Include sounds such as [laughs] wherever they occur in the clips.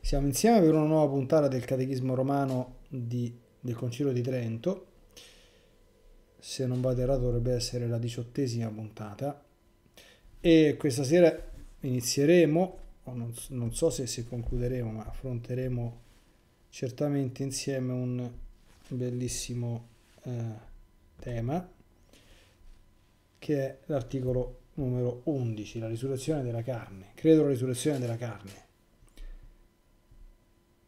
Siamo insieme per una nuova puntata del Catechismo Romano di, del Concilio di Trento. Se non vado errato dovrebbe essere la diciottesima puntata. E questa sera inizieremo, non, non so se, si concluderemo, ma affronteremo certamente insieme un bellissimo eh, tema che è l'articolo numero 11, la risurrezione della carne. Credo la risurrezione della carne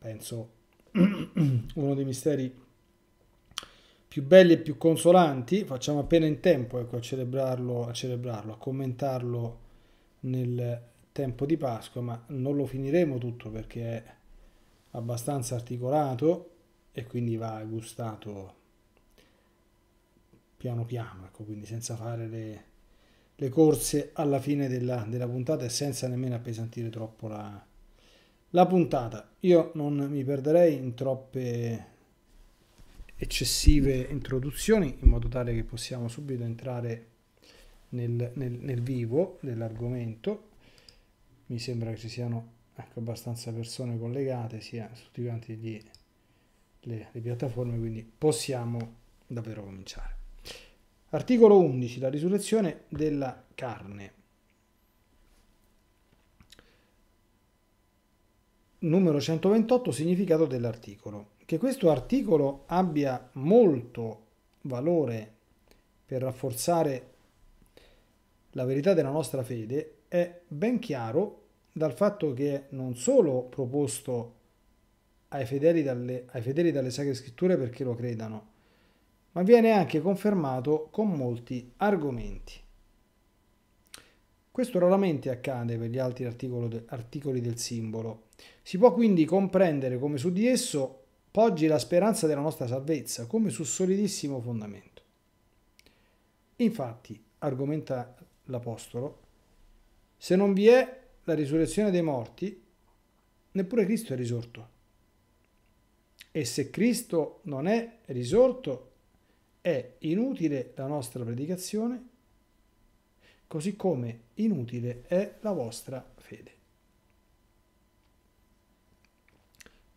penso [clears throat] uno dei misteri più belli e più consolanti, facciamo appena in tempo ecco, a, celebrarlo, a celebrarlo, a commentarlo nel tempo di Pasqua, ma non lo finiremo tutto perché è abbastanza articolato e quindi va gustato piano piano, ecco, quindi senza fare le, le corse alla fine della, della puntata e senza nemmeno appesantire troppo la, la puntata. Io non mi perderei in troppe eccessive introduzioni in modo tale che possiamo subito entrare nel, nel, nel vivo dell'argomento. Mi sembra che ci siano anche abbastanza persone collegate sia su tutti quanti gli, le, le piattaforme, quindi possiamo davvero cominciare. Articolo 11. La risurrezione della carne. numero 128 significato dell'articolo. Che questo articolo abbia molto valore per rafforzare la verità della nostra fede è ben chiaro dal fatto che non solo proposto ai fedeli, dalle, ai fedeli dalle Sacre Scritture perché lo credano, ma viene anche confermato con molti argomenti. Questo raramente accade per gli altri articoli del simbolo, si può quindi comprendere come su di esso poggi la speranza della nostra salvezza, come su solidissimo fondamento. Infatti, argomenta l'Apostolo, se non vi è la risurrezione dei morti, neppure Cristo è risorto. E se Cristo non è risorto, è inutile la nostra predicazione, così come inutile è la vostra fede.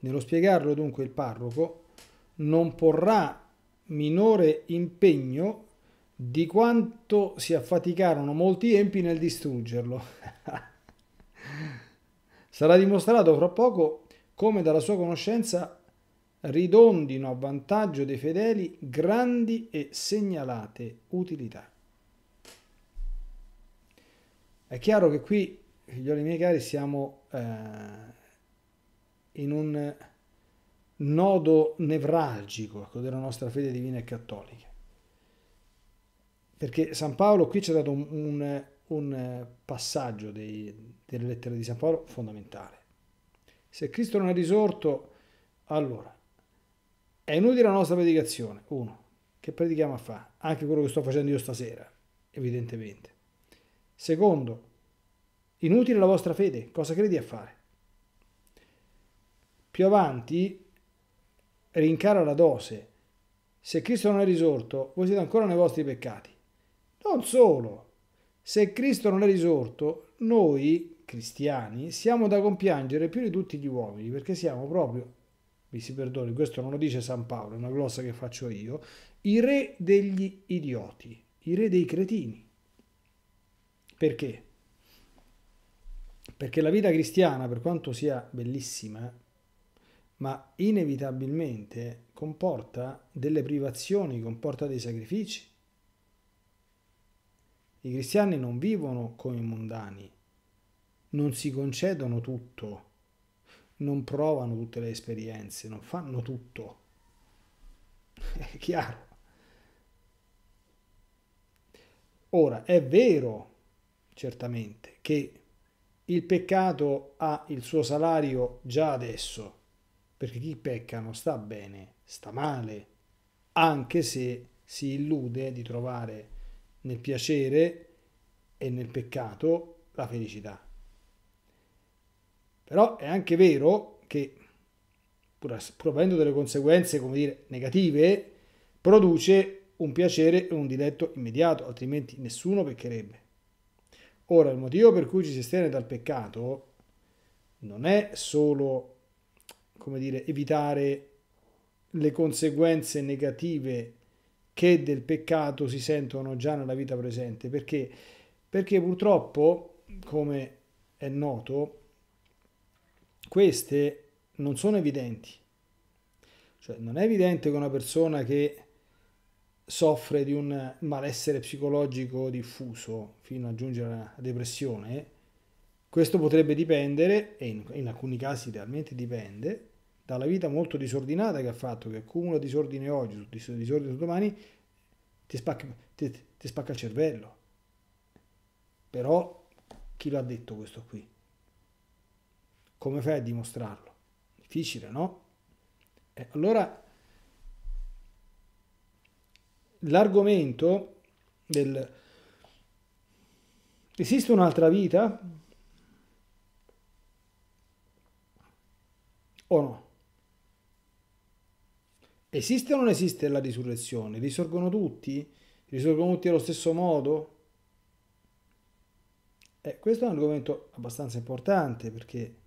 Nello spiegarlo dunque il parroco non porrà minore impegno di quanto si affaticarono molti empi nel distruggerlo. [laughs] Sarà dimostrato fra poco come dalla sua conoscenza ridondino a vantaggio dei fedeli grandi e segnalate utilità. È chiaro che qui, figlioli miei cari, siamo eh, in un nodo nevralgico ecco, della nostra fede divina e cattolica. Perché San Paolo qui ci ha dato un, un, un passaggio dei, delle lettere di San Paolo fondamentale. Se Cristo non è risorto, allora è inutile la nostra predicazione. Uno, che predichiamo a fare? Anche quello che sto facendo io stasera, evidentemente. Secondo, inutile la vostra fede, cosa credi a fare? Più avanti rincara la dose. Se Cristo non è risorto, voi siete ancora nei vostri peccati. Non solo. Se Cristo non è risorto, noi cristiani siamo da compiangere più di tutti gli uomini, perché siamo proprio mi si perdoni, questo non lo dice San Paolo, è una glossa che faccio io, i re degli idioti, i re dei cretini. Perché? Perché la vita cristiana, per quanto sia bellissima, ma inevitabilmente comporta delle privazioni, comporta dei sacrifici. I cristiani non vivono come i mondani, non si concedono tutto, non provano tutte le esperienze, non fanno tutto. [laughs] È chiaro. Ora, è vero, certamente, che il peccato ha il suo salario già adesso perché chi pecca non sta bene, sta male, anche se si illude di trovare nel piacere e nel peccato la felicità. Però è anche vero che, pur avendo delle conseguenze, come dire, negative, produce un piacere e un diletto immediato, altrimenti nessuno peccherebbe. Ora, il motivo per cui ci si estende dal peccato non è solo come dire, evitare le conseguenze negative che del peccato si sentono già nella vita presente. Perché? Perché purtroppo, come è noto, queste non sono evidenti. Cioè non è evidente che una persona che soffre di un malessere psicologico diffuso, fino a giungere alla depressione, questo potrebbe dipendere, e in, in alcuni casi realmente dipende, dalla vita molto disordinata che ha fatto, che accumula disordine oggi, disordine su domani, ti spacca, ti, ti spacca il cervello. Però chi l'ha detto questo qui? Come fai a dimostrarlo? Difficile, no? Eh, allora, l'argomento del esiste un'altra vita o no? Esiste o non esiste la risurrezione? Risorgono tutti? Risorgono tutti allo stesso modo? Eh, questo è un argomento abbastanza importante perché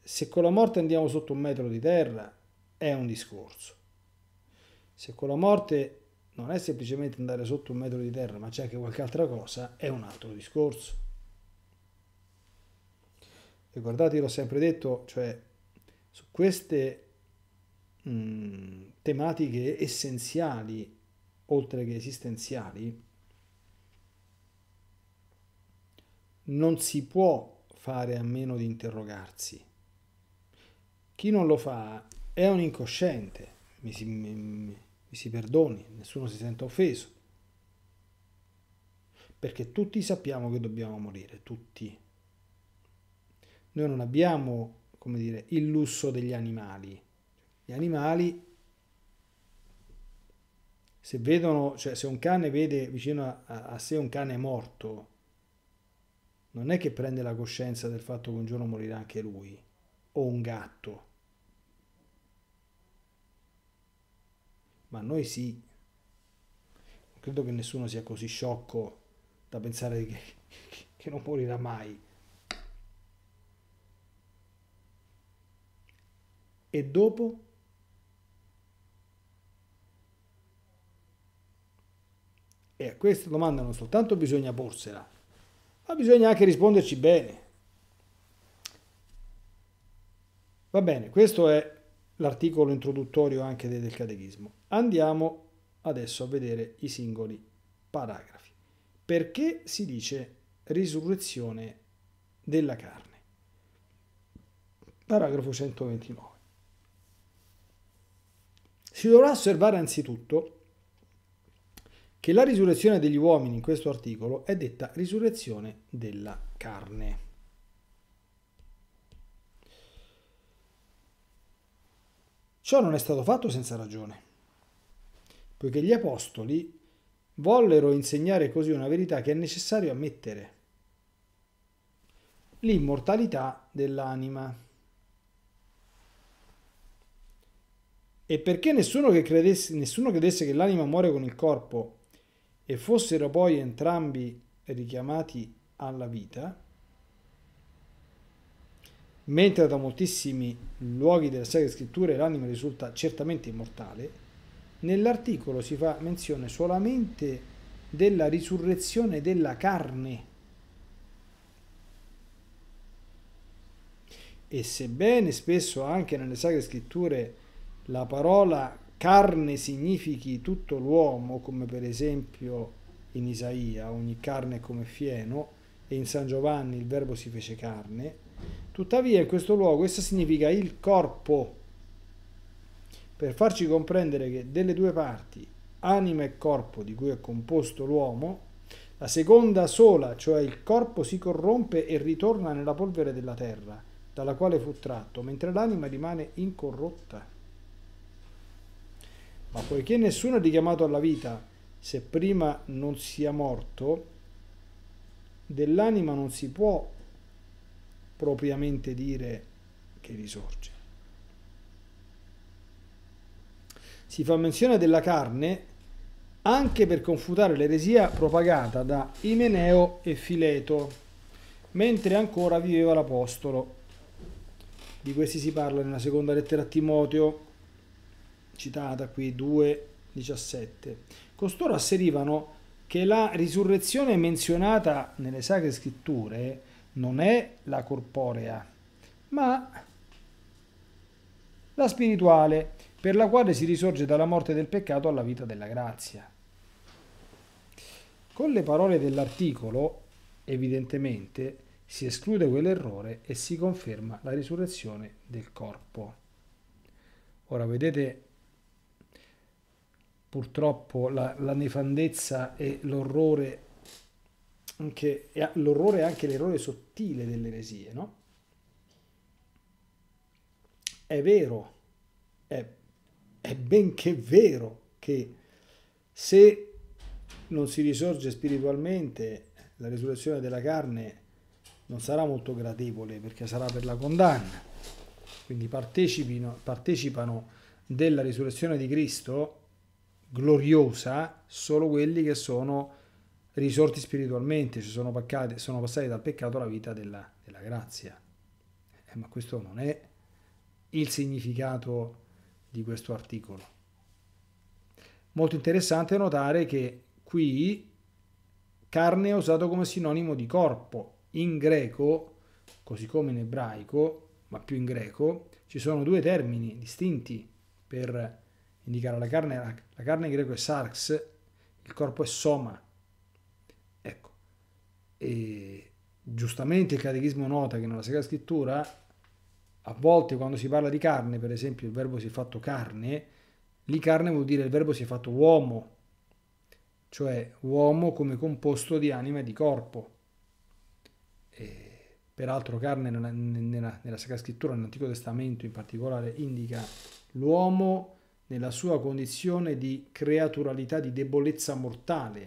se con la morte andiamo sotto un metro di terra è un discorso. Se con la morte non è semplicemente andare sotto un metro di terra ma c'è anche qualche altra cosa è un altro discorso. E guardate, io l'ho sempre detto, cioè su queste mh, tematiche essenziali oltre che esistenziali, non si può fare a meno di interrogarsi. Chi non lo fa è un incosciente, mi si, mi, mi si perdoni, nessuno si sente offeso, perché tutti sappiamo che dobbiamo morire, tutti. Noi non abbiamo, come dire, il lusso degli animali gli animali, se vedono, cioè se un cane vede vicino a, a, sé un cane morto, non è che prende la coscienza del fatto che un giorno morirà anche lui, o un gatto. Ma noi sì. Non credo che nessuno sia così sciocco da pensare che, [laughs] che non morirà mai. E dopo? E a questa domanda non soltanto bisogna porsela, ma bisogna anche risponderci bene. Va bene, questo è l'articolo introduttorio anche del catechismo. Andiamo adesso a vedere i singoli paragrafi. Perché si dice risurrezione della carne? Paragrafo 129. Si dovrà osservare anzitutto che la risurrezione degli uomini in questo articolo è detta risurrezione della carne. Ciò non è stato fatto senza ragione, poiché gli apostoli vollero insegnare così una verità che è necessario ammettere, l'immortalità dell'anima. E perché nessuno, che credesse, nessuno credesse che l'anima muore con il corpo e fossero poi entrambi richiamati alla vita, mentre da moltissimi luoghi delle Sacre Scritture l'anima risulta certamente immortale, nell'articolo si fa menzione solamente della risurrezione della carne. E sebbene spesso anche nelle Sacre Scritture la parola carne significhi tutto l'uomo, come per esempio in Isaia, ogni carne è come fieno, e in San Giovanni il verbo si fece carne, tuttavia in questo luogo essa significa il corpo, per farci comprendere che delle due parti, anima e corpo di cui è composto l'uomo, la seconda sola, cioè il corpo, si corrompe e ritorna nella polvere della terra, dalla quale fu tratto, mentre l'anima rimane incorrotta. Ma poiché nessuno è richiamato alla vita se prima non sia morto, dell'anima non si può propriamente dire che risorge. Si fa menzione della carne anche per confutare l'eresia propagata da Imeneo e Fileto, mentre ancora viveva l'Apostolo. Di questi si parla nella seconda lettera a Timoteo citata qui 2.17. Costoro asserivano che la risurrezione menzionata nelle sacre scritture non è la corporea, ma la spirituale, per la quale si risorge dalla morte del peccato alla vita della grazia. Con le parole dell'articolo, evidentemente, si esclude quell'errore e si conferma la risurrezione del corpo. Ora vedete purtroppo la, la nefandezza e l'orrore, anche, l'orrore è anche l'errore sottile delle eresie, no? È vero, è, è benché vero che se non si risorge spiritualmente la risurrezione della carne non sarà molto gradevole perché sarà per la condanna. Quindi partecipano della risurrezione di Cristo gloriosa solo quelli che sono risorti spiritualmente, cioè sono, paccati, sono passati dal peccato alla vita della, della grazia. Eh, ma questo non è il significato di questo articolo. Molto interessante notare che qui carne è usato come sinonimo di corpo. In greco, così come in ebraico, ma più in greco, ci sono due termini distinti per indicano la carne, la, la carne in greco è sarx, il corpo è soma. Ecco, e giustamente il catechismo nota che nella Sacra Scrittura a volte quando si parla di carne, per esempio il verbo si è fatto carne, lì carne vuol dire il verbo si è fatto uomo, cioè uomo come composto di anima e di corpo. E peraltro carne nella, nella, nella Sacra Scrittura, nell'Antico Testamento in particolare, indica l'uomo nella sua condizione di creaturalità, di debolezza mortale.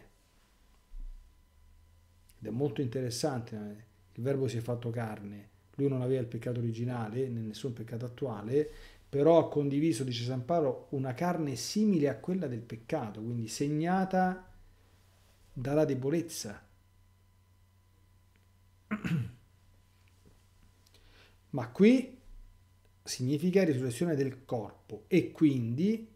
Ed è molto interessante, eh, il verbo si è fatto carne, lui non aveva il peccato originale, né nessun peccato attuale, però ha condiviso, dice San Paolo, una carne simile a quella del peccato, quindi segnata dalla debolezza. [clears throat] Ma qui significa risurrezione del corpo e quindi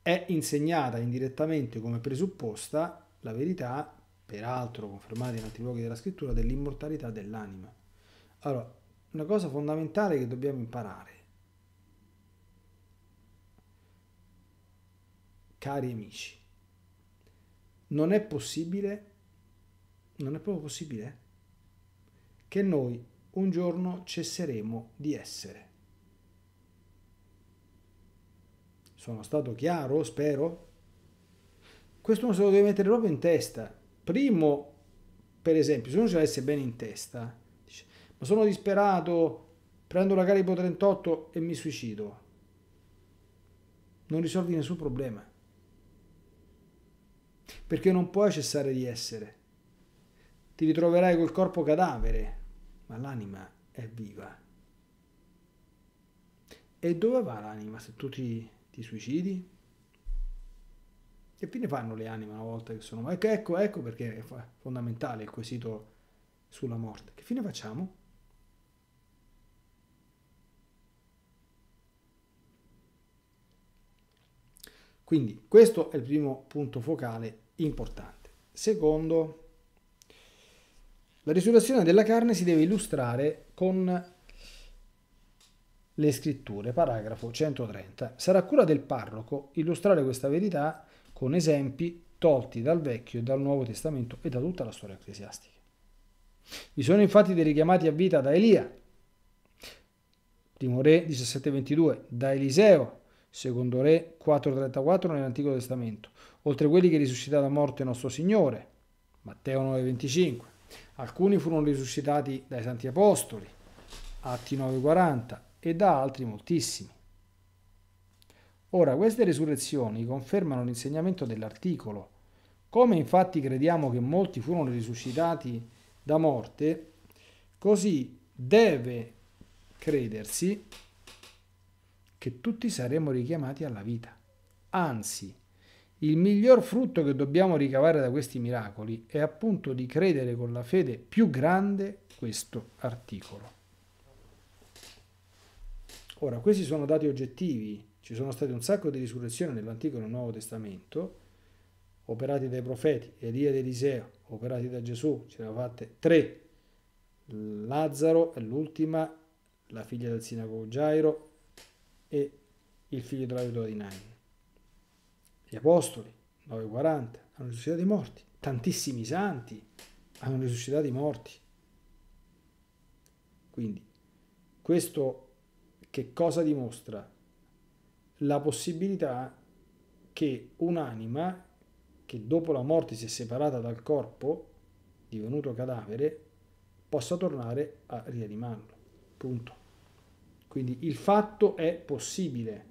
è insegnata indirettamente come presupposta la verità, peraltro confermata in altri luoghi della scrittura, dell'immortalità dell'anima. Allora, una cosa fondamentale che dobbiamo imparare, cari amici, non è possibile, non è proprio possibile, che noi un giorno cesseremo di essere. Sono stato chiaro, spero? Questo non se lo deve mettere proprio in testa. Primo, per esempio, se uno ce l'avesse bene in testa, dice, ma sono disperato, prendo la Caripo 38 e mi suicido. Non risolvi nessun problema. Perché non puoi cessare di essere. Ti ritroverai col corpo cadavere ma l'anima è viva. E dove va l'anima se tu ti, ti suicidi? Che fine fanno le anime una volta che sono... Ecco, ecco, ecco perché è fondamentale il quesito sulla morte. Che fine facciamo? Quindi questo è il primo punto focale importante. Secondo, la risurrezione della carne si deve illustrare con le scritture, paragrafo 130. Sarà cura del parroco illustrare questa verità con esempi tolti dal Vecchio e dal Nuovo Testamento e da tutta la storia ecclesiastica. Vi sono infatti dei richiamati a vita da Elia, primo re 17:22, da Eliseo, secondo re 4:34 nell'Antico Testamento, oltre a quelli che risuscitò da morte nostro Signore, Matteo 9:25. Alcuni furono risuscitati dai santi apostoli, Atti 9:40, e da altri moltissimi. Ora, queste risurrezioni confermano l'insegnamento dell'articolo. Come infatti crediamo che molti furono risuscitati da morte, così deve credersi che tutti saremo richiamati alla vita. Anzi, il miglior frutto che dobbiamo ricavare da questi miracoli è appunto di credere con la fede più grande questo articolo. Ora, questi sono dati oggettivi, ci sono state un sacco di risurrezioni nell'Antico e nel Nuovo Testamento, operati dai profeti, Elia ed Eliseo, operati da Gesù, ce ne fatte tre, Lazzaro è l'ultima, la figlia del sinagogo Gairo e il figlio della vedova di Nain gli apostoli, 9.40, hanno risuscitato i morti, tantissimi santi hanno risuscitato i morti. Quindi, questo che cosa dimostra? La possibilità che un'anima che dopo la morte si è separata dal corpo, divenuto cadavere, possa tornare a rianimarlo. Punto. Quindi il fatto è possibile.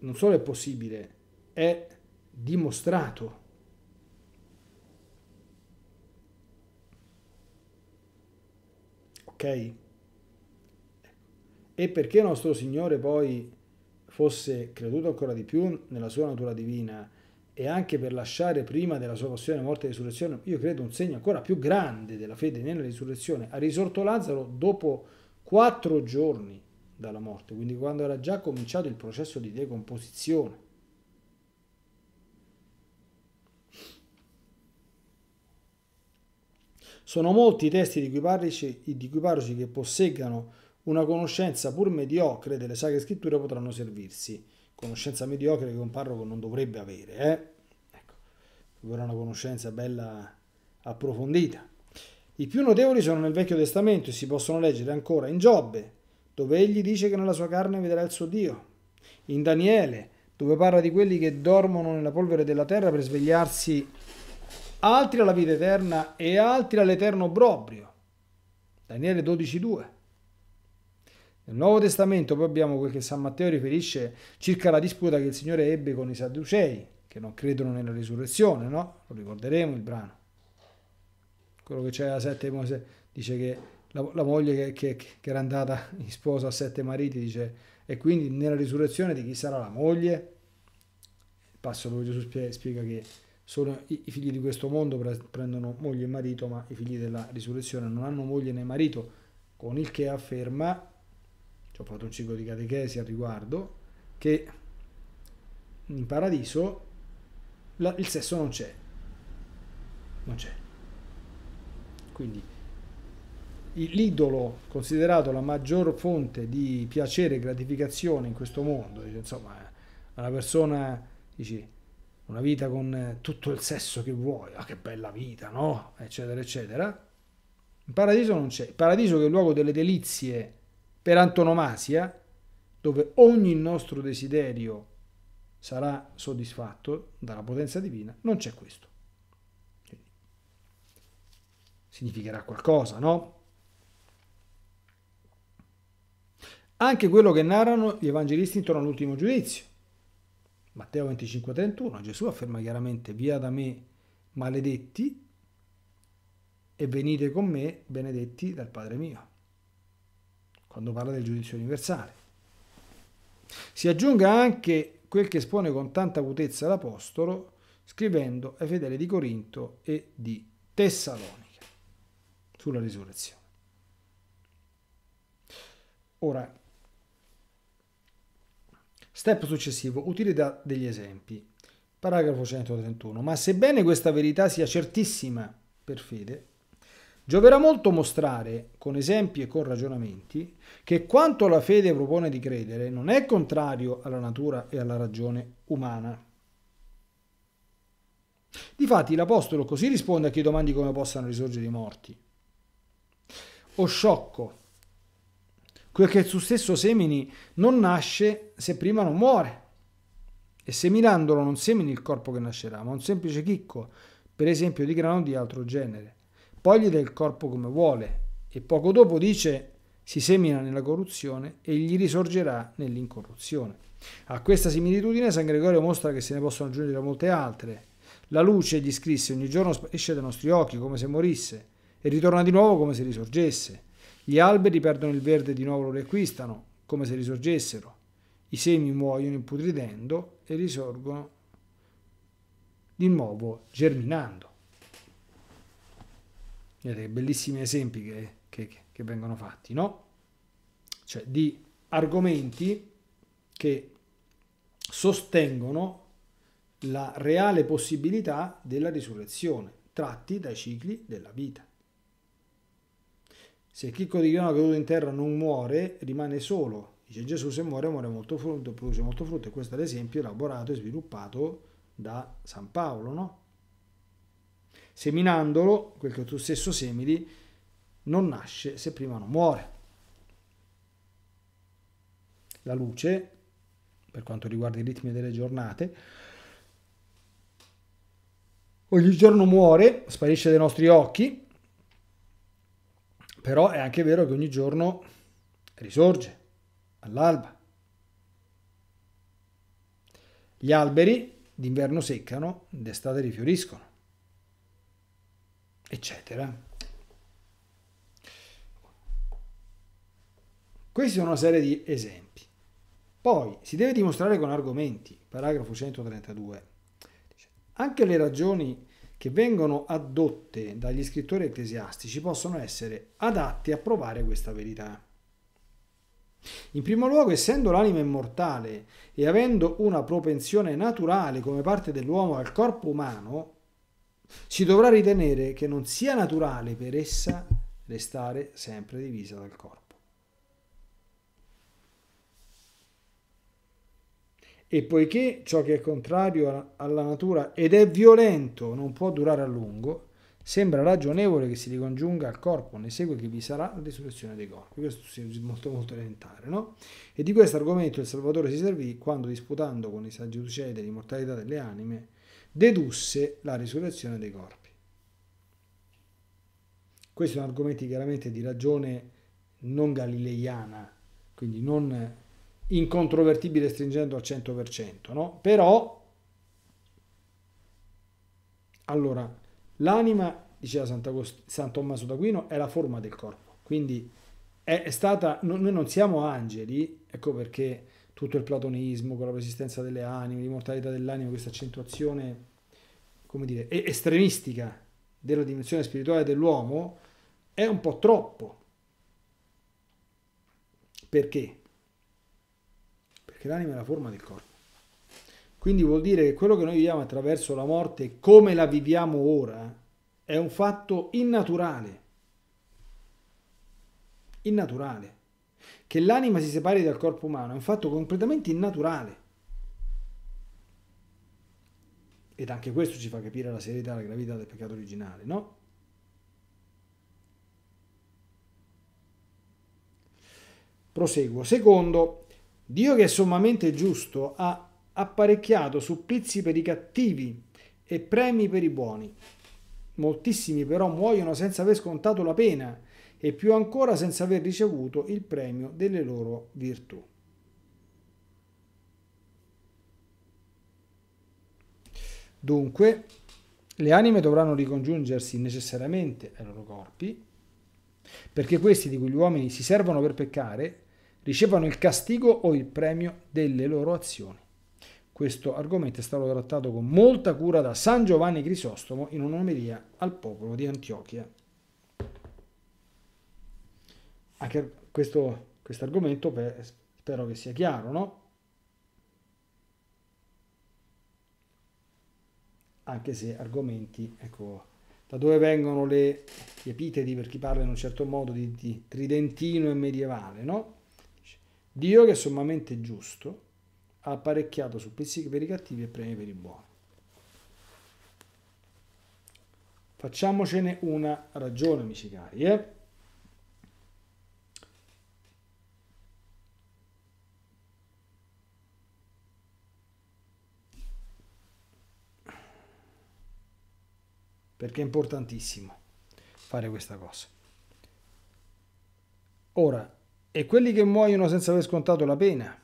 non solo è possibile, è dimostrato. Ok? E perché nostro Signore poi fosse creduto ancora di più nella sua natura divina e anche per lasciare prima della sua passione, morte e risurrezione, io credo un segno ancora più grande della fede nella risurrezione, ha risorto Lazzaro dopo quattro giorni dalla morte, quindi quando era già cominciato il processo di decomposizione. Sono molti i testi di cui, parlici, di cui parlici che posseggano una conoscenza pur mediocre delle sacre scritture potranno servirsi. Conoscenza mediocre che un parroco non dovrebbe avere, eh? Ecco, vorrà una conoscenza bella approfondita. I più notevoli sono nel Vecchio Testamento e si possono leggere ancora in Giobbe, dove egli dice che nella sua carne vedrà il suo Dio, in Daniele, dove parla di quelli che dormono nella polvere della terra per svegliarsi altri alla vita eterna e altri all'eterno obbrobrio. Daniele 12.2. Nel Nuovo Testamento poi abbiamo quel che San Matteo riferisce circa la disputa che il Signore ebbe con i Sadducei, che non credono nella risurrezione, no? Lo ricorderemo il brano. Quello che c'è a 7 Mosè dice che la, la moglie che, che, che, era andata in sposa a sette mariti dice e quindi nella risurrezione di chi sarà la moglie? Il passo dove Gesù spiega che solo i, i figli di questo mondo prendono moglie e marito, ma i figli della risurrezione non hanno moglie né marito, con il che afferma, ci ho fatto un ciclo di catechesi al riguardo, che in paradiso la, il sesso non c'è, non c'è. Quindi l'idolo considerato la maggior fonte di piacere e gratificazione in questo mondo, dice, insomma, eh, una persona, dici, una vita con eh, tutto il sesso che vuoi, ah, che bella vita, no? Eccetera, eccetera. Il paradiso non c'è. Il paradiso che è il luogo delle delizie per antonomasia, dove ogni nostro desiderio sarà soddisfatto dalla potenza divina, non c'è questo. significherà qualcosa, no? anche quello che narrano gli evangelisti intorno all'ultimo giudizio. Matteo 25:31 Gesù afferma chiaramente via da me maledetti e venite con me benedetti dal Padre mio, quando parla del giudizio universale. Si aggiunga anche quel che espone con tanta acutezza l'Apostolo scrivendo ai fedeli di Corinto e di Tessalonica sulla risurrezione. Ora, Step successivo, utilità degli esempi. Paragrafo 131. Ma sebbene questa verità sia certissima per fede, gioverà molto mostrare, con esempi e con ragionamenti, che quanto la fede propone di credere non è contrario alla natura e alla ragione umana. Difatti l'Apostolo così risponde a chi domandi come possano risorgere i morti. O sciocco, quel che tu stesso semini non nasce se prima non muore. E seminandolo non semini il corpo che nascerà, ma un semplice chicco, per esempio di grano di altro genere. Poi gli dà il corpo come vuole. E poco dopo dice, si semina nella corruzione e gli risorgerà nell'incorruzione. A questa similitudine San Gregorio mostra che se ne possono aggiungere molte altre. La luce, gli scrisse, ogni giorno sparisce dai nostri occhi come se morisse e ritorna di nuovo come se risorgesse. Gli alberi perdono il verde e di nuovo lo riacquistano, come se risorgessero. I semi muoiono impudridendo e risorgono di nuovo germinando. Vedete che bellissimi esempi che, che, che vengono fatti, no? Cioè di argomenti che sostengono la reale possibilità della risurrezione, tratti dai cicli della vita. Se il Chicco di Chiona caduto in terra non muore, rimane solo. Dice Gesù se muore, muore molto frutto, produce molto frutto. E questo è l'esempio elaborato e sviluppato da San Paolo, no? Seminandolo, quel che tu stesso semini, non nasce se prima non muore. La luce, per quanto riguarda i ritmi delle giornate, ogni giorno muore, sparisce dai nostri occhi, però è anche vero che ogni giorno risorge all'alba. Gli alberi d'inverno seccano, d'estate rifioriscono, eccetera. Questi sono una serie di esempi. Poi si deve dimostrare con argomenti, paragrafo 132. Anche le ragioni che vengono addotte dagli scrittori ecclesiastici possono essere adatti a provare questa verità. In primo luogo, essendo l'anima immortale e avendo una propensione naturale come parte dell'uomo al corpo umano, si dovrà ritenere che non sia naturale per essa restare sempre divisa dal corpo. e poiché ciò che è contrario alla natura ed è violento non può durare a lungo, sembra ragionevole che si ricongiunga al corpo, ne segue che vi sarà la risurrezione dei corpi. Questo è molto molto elementare, no? E di questo argomento il Salvatore si servì quando, disputando con i Sadducei dell'immortalità delle anime, dedusse la risurrezione dei corpi. Questi sono argomenti chiaramente di ragione non galileiana, quindi non incontrovertibile stringendo al 100%, no? Però, allora, l'anima, diceva San Tommaso d'Aquino, è la forma del corpo, quindi è, stata, noi non siamo angeli, ecco perché tutto il platonismo con la resistenza delle anime, l'immortalità dell'anima, questa accentuazione, come dire, estremistica della dimensione spirituale dell'uomo, è un po' troppo. Perché? perché l'anima è la forma del corpo. Quindi vuol dire che quello che noi viviamo attraverso la morte, come la viviamo ora, è un fatto innaturale. Innaturale. Che l'anima si separi dal corpo umano è un fatto completamente innaturale. Ed anche questo ci fa capire la serietà e la gravità del peccato originale, no? Proseguo. Secondo, Dio che è sommamente giusto ha apparecchiato supplizi per i cattivi e premi per i buoni. Moltissimi però muoiono senza aver scontato la pena e più ancora senza aver ricevuto il premio delle loro virtù. Dunque, le anime dovranno ricongiungersi necessariamente ai loro corpi, perché questi di cui gli uomini si servono per peccare ricevano il castigo o il premio delle loro azioni. Questo argomento è stato trattato con molta cura da San Giovanni Crisostomo in un'omelia al popolo di Antiochia. Anche questo quest argomento spero che sia chiaro, no? Anche se argomenti, ecco, da dove vengono le, gli epiteti per chi parla in un certo modo di, di tridentino e medievale, no? Dio che è sommamente giusto ha apparecchiato supplizi per i cattivi e premi per i buoni. Facciamocene una ragione, amici cari. Eh? Perché è importantissimo fare questa cosa. Ora, e quelli che muoiono senza aver scontato la pena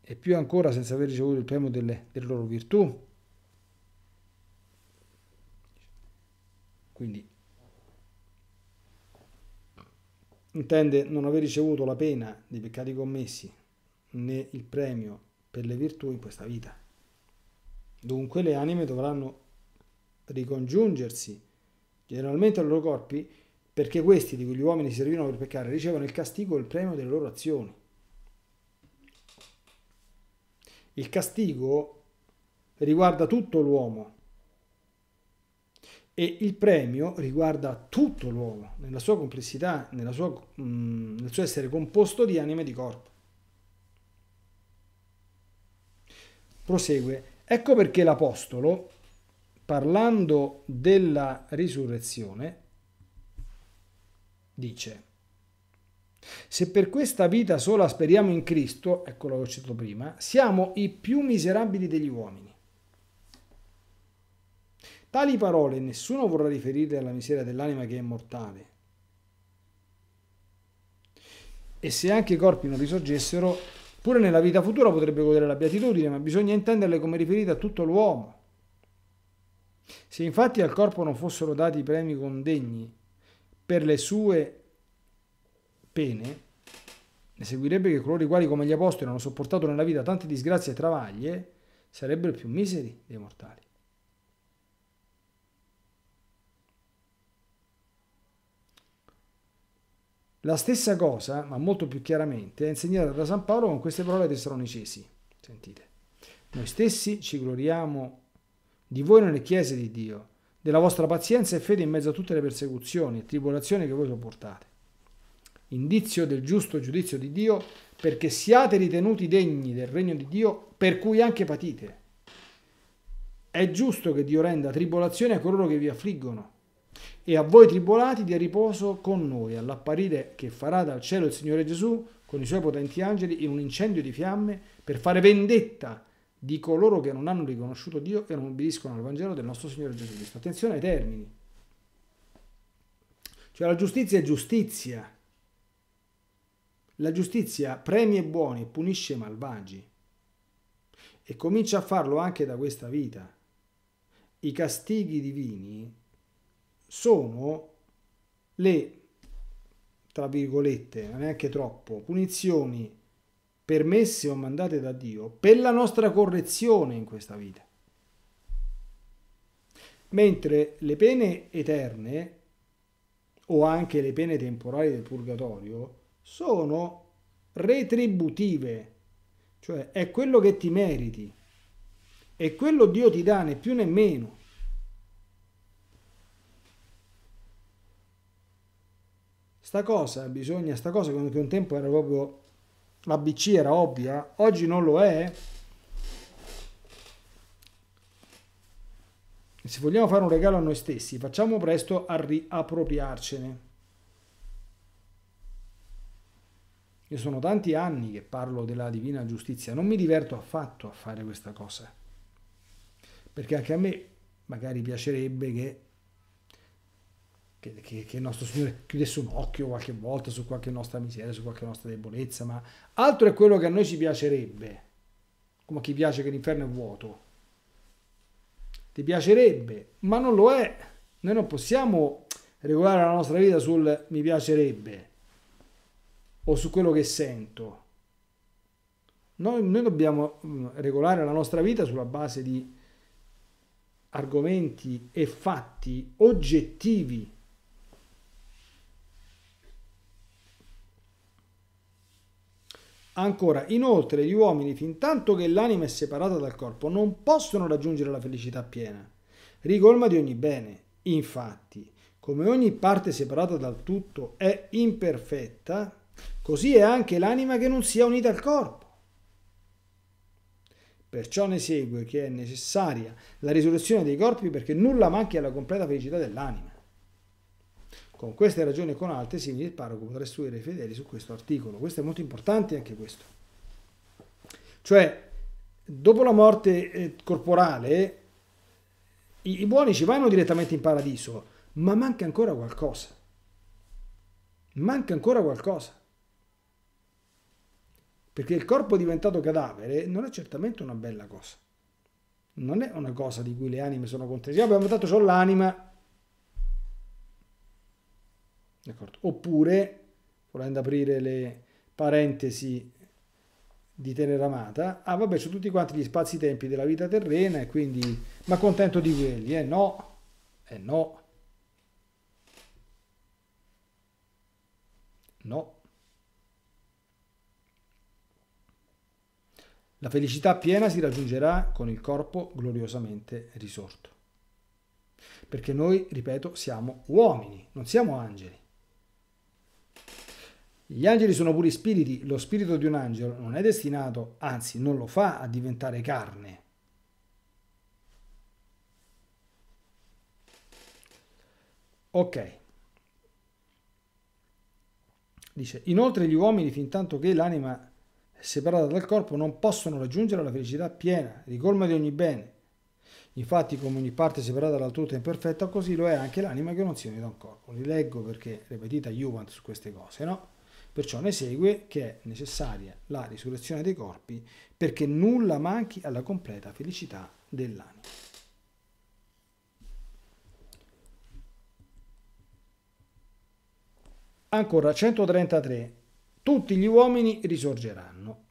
e più ancora senza aver ricevuto il premio delle, delle loro virtù. Quindi intende non aver ricevuto la pena dei peccati commessi né il premio per le virtù in questa vita. Dunque le anime dovranno ricongiungersi generalmente ai loro corpi perché questi di cui gli uomini servivano per peccare ricevono il castigo e il premio delle loro azioni. Il castigo riguarda tutto l'uomo e il premio riguarda tutto l'uomo nella sua complessità, nella sua, mh, mm, nel suo essere composto di anima e di corpo. Prosegue, ecco perché l'Apostolo, parlando della risurrezione, dice, se per questa vita sola speriamo in Cristo, ecco ho citato prima, siamo i più miserabili degli uomini. Tali parole nessuno vorrà riferire alla miseria dell'anima che è mortale. E se anche i corpi non risorgessero, pure nella vita futura potrebbe godere la beatitudine, ma bisogna intenderle come riferite a tutto l'uomo. Se infatti al corpo non fossero dati i premi condegni per le sue pene ne seguirebbe che coloro i quali come gli apostoli hanno sopportato nella vita tante disgrazie e travaglie sarebbero più miseri dei mortali. La stessa cosa, ma molto più chiaramente, è insegnata da San Paolo con queste parole ai Tessalonicesi. Sentite, noi stessi ci gloriamo di voi nelle chiese di Dio della vostra pazienza e fede in mezzo a tutte le persecuzioni e tribolazioni che voi sopportate. Indizio del giusto giudizio di Dio perché siate ritenuti degni del regno di Dio per cui anche patite. È giusto che Dio renda tribolazione a coloro che vi affliggono e a voi tribolati dia riposo con noi all'apparire che farà dal cielo il Signore Gesù con i suoi potenti angeli in un incendio di fiamme per fare vendetta di coloro che non hanno riconosciuto Dio e non obbediscono al Vangelo del nostro Signore Gesù Cristo. Attenzione ai termini. Cioè la giustizia è giustizia. La giustizia premia i buoni e punisce i malvagi. E comincia a farlo anche da questa vita. I castighi divini sono le, tra virgolette, ma neanche troppo, punizioni permesse o mandate da Dio per la nostra correzione in questa vita. Mentre le pene eterne o anche le pene temporali del purgatorio sono retributive, cioè è quello che ti meriti e quello Dio ti dà né più né meno. Sta cosa bisogna, sta cosa che un tempo era proprio la BC era ovvia, oggi non lo è. se vogliamo fare un regalo a noi stessi, facciamo presto a riappropriarcene. Io sono tanti anni che parlo della divina giustizia, non mi diverto affatto a fare questa cosa, perché anche a me magari piacerebbe che che, che, che, il nostro Signore chiudesse un occhio qualche volta su qualche nostra miseria, su qualche nostra debolezza, ma altro è quello che a noi ci piacerebbe, come chi piace che l'inferno è vuoto. Ti piacerebbe, ma non lo è. Noi non possiamo regolare la nostra vita sul mi piacerebbe o su quello che sento. Noi, noi dobbiamo mm, regolare la nostra vita sulla base di argomenti e fatti oggettivi Ancora, inoltre, gli uomini, fin tanto che l'anima è separata dal corpo, non possono raggiungere la felicità piena, ricolma di ogni bene. Infatti, come ogni parte separata dal tutto è imperfetta, così è anche l'anima che non sia unita al corpo. Perciò ne segue che è necessaria la risurrezione dei corpi perché nulla manchi alla completa felicità dell'anima. Con queste ragioni e con altre simili il parroco potrà istruire i fedeli su questo articolo. Questo è molto importante anche questo. Cioè, dopo la morte eh, corporale, i, i buoni ci vanno direttamente in paradiso, ma manca ancora qualcosa. Manca ancora qualcosa. Perché il corpo diventato cadavere non è certamente una bella cosa non è una cosa di cui le anime sono contente. Io abbiamo dato solo l'anima, D'accordo? Oppure, volendo aprire le parentesi di Teleramata, ah vabbè, su tutti quanti gli spazi-tempi della vita terrena e quindi, ma contento di quelli, eh no, eh no, no. La felicità piena si raggiungerà con il corpo gloriosamente risorto. Perché noi, ripeto, siamo uomini, non siamo angeli. Gli angeli sono puri spiriti, lo spirito di un angelo non è destinato, anzi non lo fa a diventare carne. Ok. Dice, inoltre gli uomini, fin tanto che l'anima è separata dal corpo, non possono raggiungere la felicità piena, ricolma di ogni bene. Infatti, come ogni parte separata dal è imperfetta, così lo è anche l'anima che non si unita a un corpo. Li leggo perché ripetita Juventus su queste cose, no? Perciò ne segue che è necessaria la risurrezione dei corpi perché nulla manchi alla completa felicità dell'anima. Ancora 133. Tutti gli uomini risorgeranno.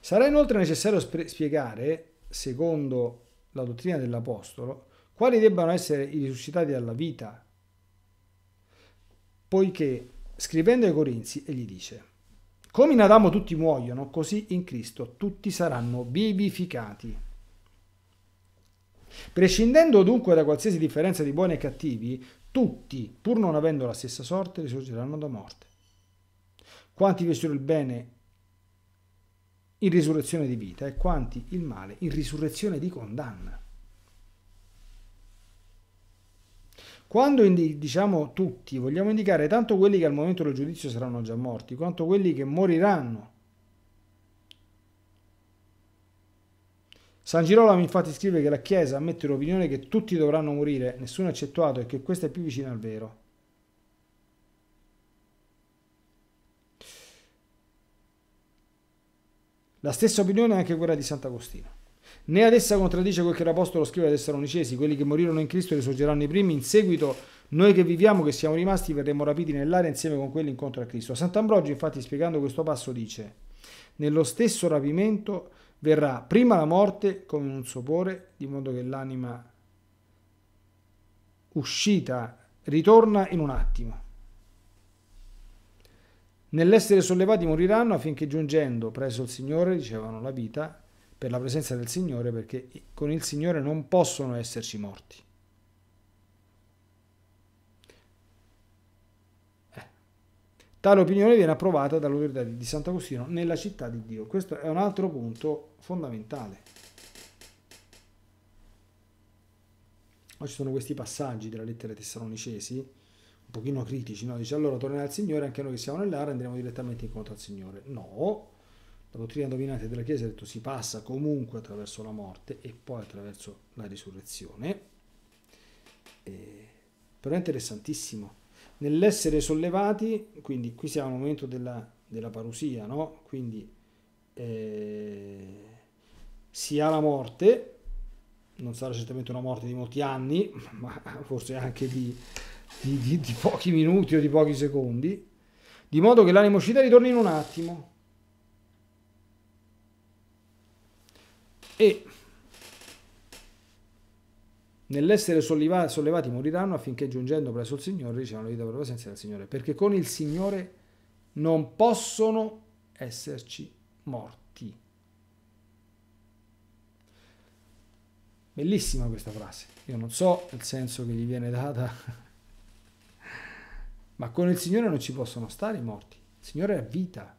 Sarà inoltre necessario spiegare, secondo la dottrina dell'Apostolo, quali debbano essere i risuscitati alla vita, poiché scrivendo ai Corinzi e gli dice, come in Adamo tutti muoiono, così in Cristo tutti saranno vivificati. Prescindendo dunque da qualsiasi differenza di buoni e cattivi, tutti, pur non avendo la stessa sorte, risorgeranno da morte. Quanti fecero il bene in risurrezione di vita e quanti il male in risurrezione di condanna. Quando indi- diciamo tutti, vogliamo indicare tanto quelli che al momento del giudizio saranno già morti, quanto quelli che moriranno. San Girolamo infatti scrive che la Chiesa ammette l'opinione che tutti dovranno morire, nessuno eccettuato, e che questa è più vicina al vero. La stessa opinione è anche quella di Sant'Agostino. Né ad essa contraddice quel che l'Apostolo scrive ad Tessalonicesi, quelli che morirono in Cristo risorgeranno i primi, in seguito noi che viviamo, che siamo rimasti, verremo rapiti nell'aria insieme con quelli incontro a Cristo. Sant'Ambrogio infatti spiegando questo passo dice, nello stesso rapimento verrà prima la morte come un sopore, di modo che l'anima uscita ritorna in un attimo. Nell'essere sollevati moriranno affinché giungendo presso il Signore dicevano la vita per la presenza del Signore perché con il Signore non possono esserci morti. Eh. Tale opinione viene approvata dall'autorità di Sant'Agostino nella città di Dio. Questo è un altro punto fondamentale. Poi ci sono questi passaggi della lettera ai Tessalonicesi un pochino critici, no? dice allora tornare al Signore, anche noi che siamo nell'area andremo direttamente incontro al Signore. No, la dottrina dominante della Chiesa ha detto si passa comunque attraverso la morte e poi attraverso la risurrezione. E... Però è interessantissimo. Nell'essere sollevati, quindi qui siamo al momento della, della parusia, no? Quindi eh, si ha la morte, non sarà certamente una morte di molti anni, [laughs] ma forse anche di, di, di, di pochi minuti o di pochi secondi, di modo che l'animo ci ritorni in un attimo e nell'essere sollevati, sollevati moriranno affinché giungendo presso il Signore ricevano la vita per la presenza del Signore, perché con il Signore non possono esserci morti. Bellissima questa frase, io non so il senso che gli viene data, [laughs] ma con il Signore non ci possono stare i morti, il Signore è vita,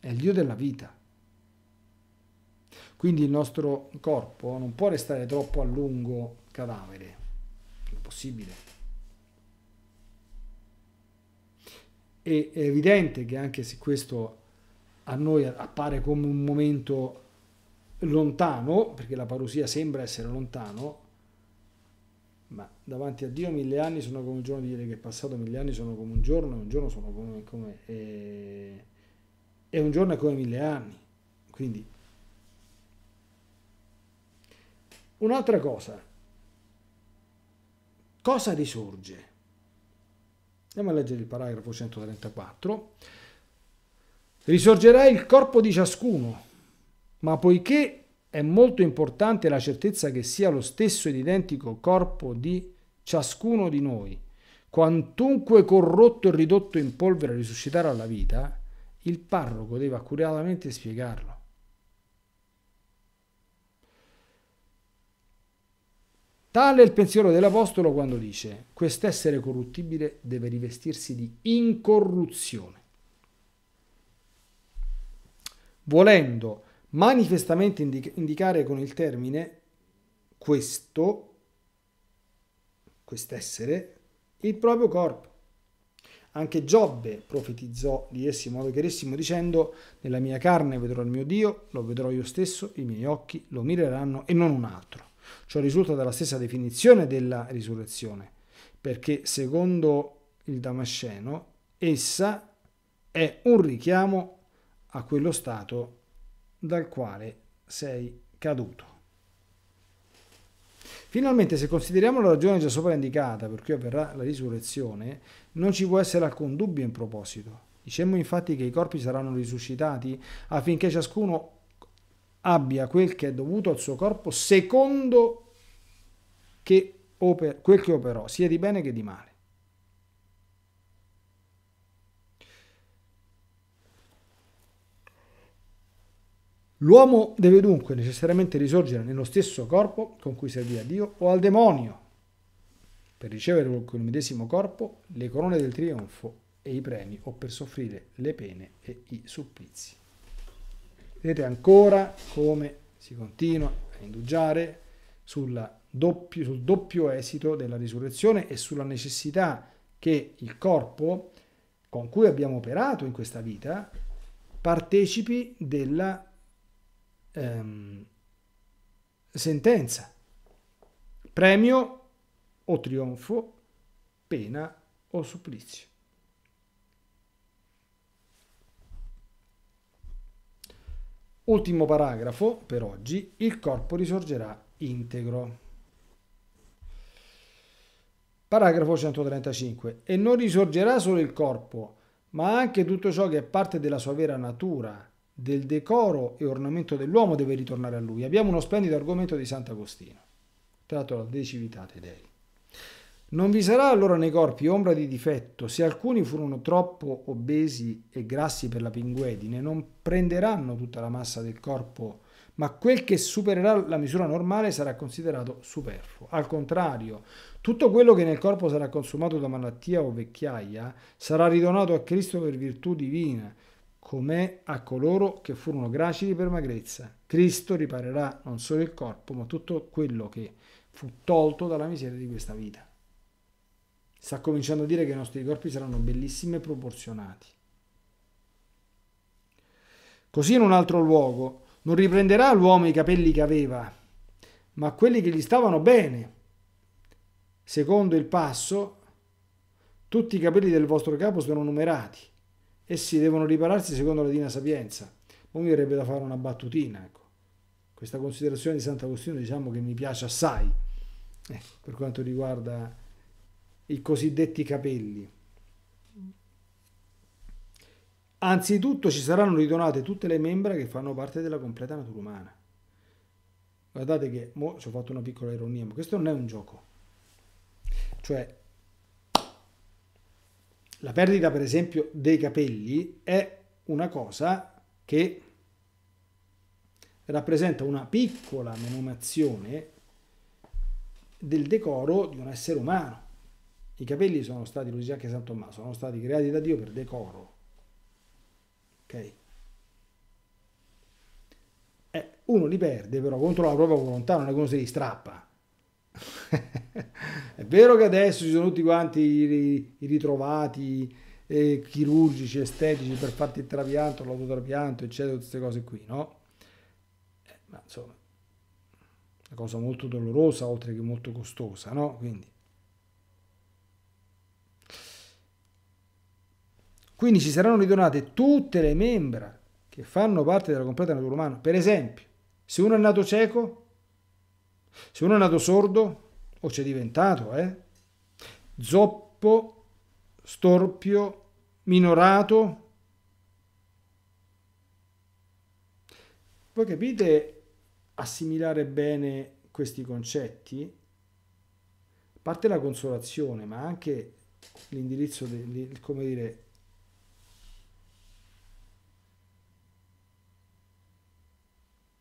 è il Dio della vita. Quindi il nostro corpo non può restare troppo a lungo cadavere, impossibile. E è evidente che anche se questo a noi appare come un momento lontano, perché la parusia sembra essere lontano, ma davanti a Dio mille anni sono come un giorno, dire che è passato mille anni sono come un giorno, e un giorno sono come, come eh, e un giorno è come mille anni. Quindi Un'altra cosa, cosa risorge? Andiamo a leggere il paragrafo 134. Risorgerà il corpo di ciascuno, ma poiché è molto importante la certezza che sia lo stesso ed identico corpo di ciascuno di noi, quantunque corrotto e ridotto in polvere risuscitare alla vita, il parroco deve accuratamente spiegarlo. Tale è il pensiero dell'Apostolo quando dice quest'essere corruttibile deve rivestirsi di incorruzione, volendo manifestamente indicare con il termine questo, quest'essere, il proprio corpo. Anche Giobbe profetizzò di essi in modo chiarissimo dicendo nella mia carne vedrò il mio Dio, lo vedrò io stesso, i miei occhi lo mireranno e non un altro. Ciò risulta dalla stessa definizione della risurrezione, perché secondo il Damasceno essa è un richiamo a quello stato dal quale sei caduto. Finalmente, se consideriamo la ragione già sopra indicata per cui avverrà la risurrezione, non ci può essere alcun dubbio in proposito. Dicemmo infatti che i corpi saranno risuscitati affinché ciascuno abbia quel che è dovuto al suo corpo secondo che oper- quel che operò, sia di bene che di male. L'uomo deve dunque necessariamente risorgere nello stesso corpo con cui servì a Dio o al demonio per ricevere con il medesimo corpo le corone del trionfo e i premi o per soffrire le pene e i supplizi. Vedete ancora come si continua a indugiare doppio, sul doppio esito della risurrezione e sulla necessità che il corpo con cui abbiamo operato in questa vita partecipi della ehm, sentenza, premio o trionfo, pena o supplizio. Ultimo paragrafo per oggi, il corpo risorgerà integro. Paragrafo 135. E non risorgerà solo il corpo, ma anche tutto ciò che è parte della sua vera natura, del decoro e ornamento dell'uomo deve ritornare a lui. Abbiamo uno splendido argomento di Sant'Agostino, tratto dal decivitate Dei. Non vi sarà allora nei corpi ombra di difetto, se alcuni furono troppo obesi e grassi per la pinguedine, non prenderanno tutta la massa del corpo, ma quel che supererà la misura normale sarà considerato superfluo. Al contrario, tutto quello che nel corpo sarà consumato da malattia o vecchiaia sarà ridonato a Cristo per virtù divina, come a coloro che furono gracili per magrezza. Cristo riparerà non solo il corpo, ma tutto quello che fu tolto dalla miseria di questa vita sta cominciando a dire che i nostri corpi saranno bellissimi e proporzionati. Così in un altro luogo non riprenderà l'uomo i capelli che aveva, ma quelli che gli stavano bene. Secondo il passo, tutti i capelli del vostro capo sono numerati, essi devono ripararsi secondo la Dina Sapienza. Ma mi verrebbe da fare una battutina, ecco. Questa considerazione di Sant'Agostino diciamo che mi piace assai, eh, per quanto riguarda i cosiddetti capelli. Anzitutto ci saranno ridonate tutte le membra che fanno parte della completa natura umana. Guardate che, mo ci ho fatto una piccola ironia, ma questo non è un gioco. Cioè, la perdita per esempio dei capelli è una cosa che rappresenta una piccola menomazione del decoro di un essere umano. I capelli sono stati, lo dice anche San Tommaso, sono stati creati da Dio per decoro. Ok? Eh, uno li perde però contro la propria volontà, non è come se li strappa. [laughs] è vero che adesso ci sono tutti quanti i ritrovati eh, chirurgici, estetici per farti il trapianto, l'autotrapianto, eccetera, tutte queste cose qui, no? Eh, ma insomma, una cosa molto dolorosa oltre che molto costosa, no? Quindi Quindi ci saranno ridonate tutte le membra che fanno parte della completa natura umana. Per esempio, se uno è nato cieco, se uno è nato sordo, o c'è diventato, eh? zoppo, storpio, minorato. Voi capite assimilare bene questi concetti? A parte la consolazione, ma anche l'indirizzo, come dire,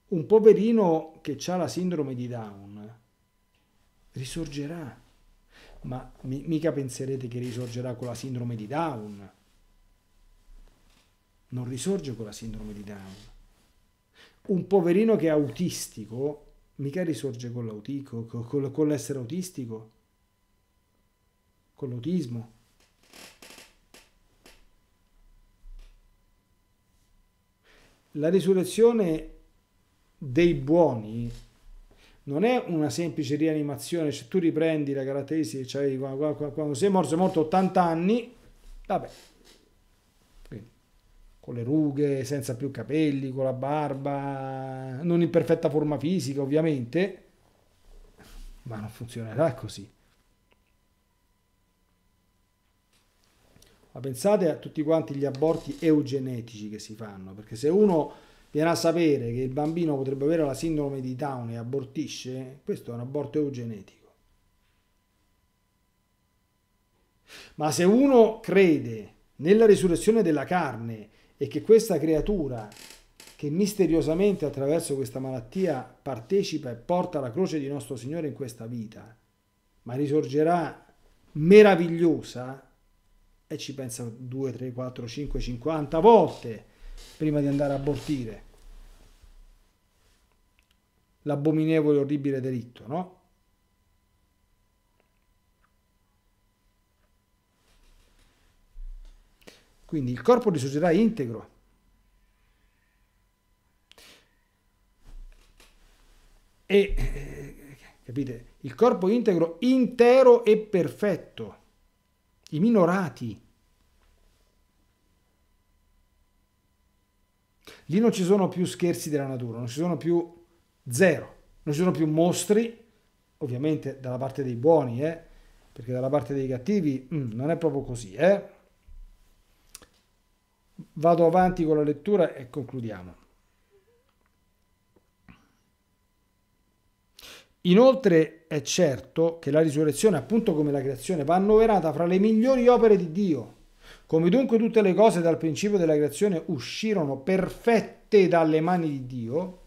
un poverino che ha la sindrome di Down risorgerà. Ma mi, mica penserete che risorgerà con la sindrome di Down. Non risorge con la sindrome di Down. Un poverino che è autistico mica risorge con l'autico, con, con l'essere autistico, con l'autismo. La risurrezione dei buoni non è una semplice rianimazione, cioè tu riprendi la caratteristica, cioè quando, quando sei morto, sei morto 80 anni, vabbè, Quindi, con le rughe, senza più capelli, con la barba, non in perfetta forma fisica ovviamente, ma non funzionerà così. Ma pensate a tutti quanti gli aborti eugenetici che si fanno, perché se uno Viene a sapere che il bambino potrebbe avere la sindrome di Down e abortisce, questo è un aborto eugenetico. Ma se uno crede nella risurrezione della carne e che questa creatura che misteriosamente attraverso questa malattia partecipa e porta la croce di nostro Signore in questa vita, ma risorgerà meravigliosa e ci pensa 2, 3, 4, 5, 50 volte prima di andare a abortire. L'abominevole e orribile delitto, no? Quindi il corpo risorgerà integro. E eh, capite, il corpo integro intero e perfetto. I minorati Lì non ci sono più scherzi della natura, non ci sono più zero, non ci sono più mostri, ovviamente dalla parte dei buoni, eh, perché dalla parte dei cattivi mm, non è proprio così. Eh. Vado avanti con la lettura e concludiamo. Inoltre è certo che la risurrezione, appunto come la creazione, va annoverata fra le migliori opere di Dio come dunque tutte le cose dal principio della creazione uscirono perfette dalle mani di Dio,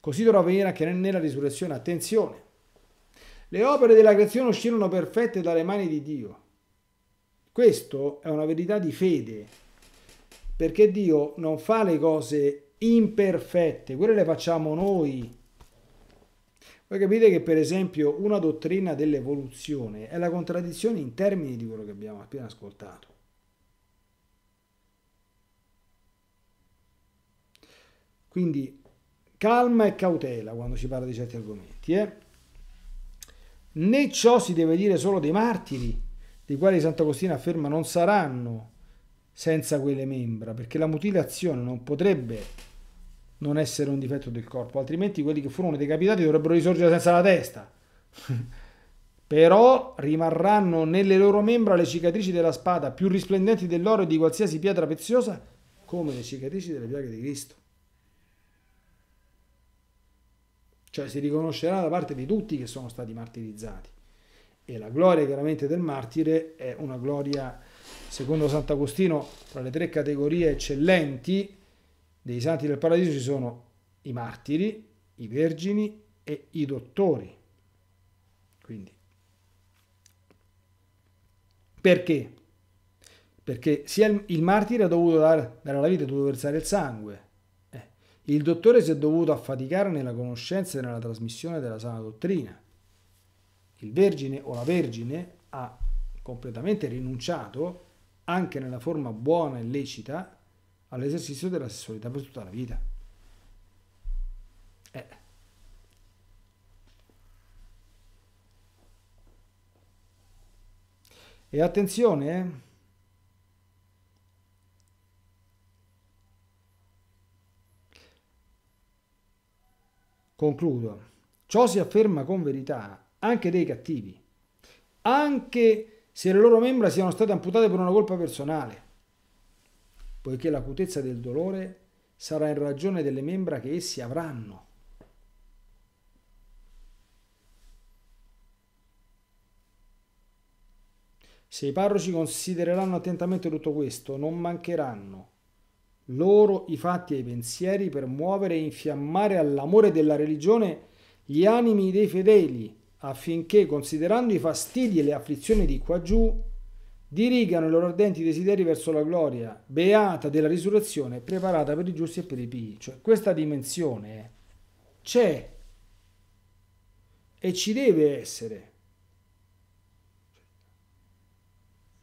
così dovrà avvenire anche nella risurrezione. Attenzione! Le opere della creazione uscirono perfette dalle mani di Dio. Questo è una verità di fede, perché Dio non fa le cose imperfette, quelle le facciamo noi. Voi capite che per esempio una dottrina dell'evoluzione è la contraddizione in termini di quello che abbiamo appena ascoltato. Quindi calma e cautela quando si parla di certi argomenti. Eh? Né ciò si deve dire solo dei martiri, dei quali Sant'Agostino afferma non saranno senza quelle membra, perché la mutilazione non potrebbe non essere un difetto del corpo, altrimenti quelli che furono decapitati dovrebbero risorgere senza la testa. [laughs] Però rimarranno nelle loro membra le cicatrici della spada, più risplendenti dell'oro e di qualsiasi pietra preziosa, come le cicatrici delle piaghe di Cristo. Cioè si riconoscerà da parte di tutti che sono stati martirizzati. E la gloria chiaramente del martire è una gloria, secondo Sant'Agostino, tra le tre categorie eccellenti dei santi del paradiso ci sono i martiri, i vergini e i dottori. Quindi, perché? Perché sia il, martire ha dovuto dare, dare la vita, ha dovuto versare il sangue, il dottore si è dovuto affaticare nella conoscenza e nella trasmissione della sana dottrina. Il vergine o la vergine ha completamente rinunciato, anche nella forma buona e lecita, all'esercizio della sessualità per tutta la vita. Eh. E attenzione, eh? Concludo. Ciò si afferma con verità anche dei cattivi, anche se le loro membra siano state amputate per una colpa personale, poiché l'acutezza del dolore sarà in ragione delle membra che essi avranno. Se i parroci considereranno attentamente tutto questo, non mancheranno loro i fatti e i pensieri per muovere e infiammare all'amore della religione gli animi dei fedeli, affinché, considerando i fastidi e le afflizioni di qua giù, dirigano i loro ardenti desideri verso la gloria, beata della risurrezione, preparata per i giusti e per i pii. Cioè questa dimensione c'è e ci deve essere.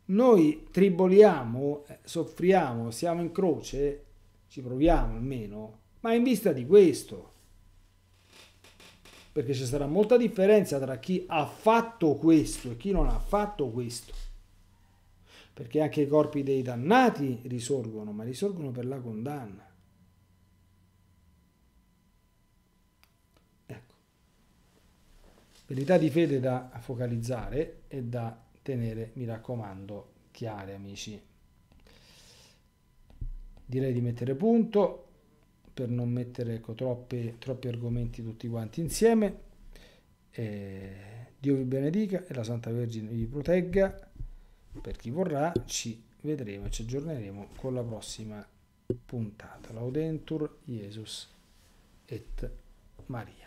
Noi triboliamo, eh, soffriamo, siamo in croce, ci proviamo almeno, ma in vista di questo. Perché ci sarà molta differenza tra chi ha fatto questo e chi non ha fatto questo. Perché anche i corpi dei dannati risorgono, ma risorgono per la condanna. Ecco, verità di fede da focalizzare e da tenere, mi raccomando, chiare amici. Direi di mettere punto per non mettere ecco, troppe, troppi argomenti tutti quanti insieme. Eh, Dio vi benedica e la Santa Vergine vi protegga. Per chi vorrà ci vedremo e ci aggiorneremo con la prossima puntata. Laudentur Jesus et Maria.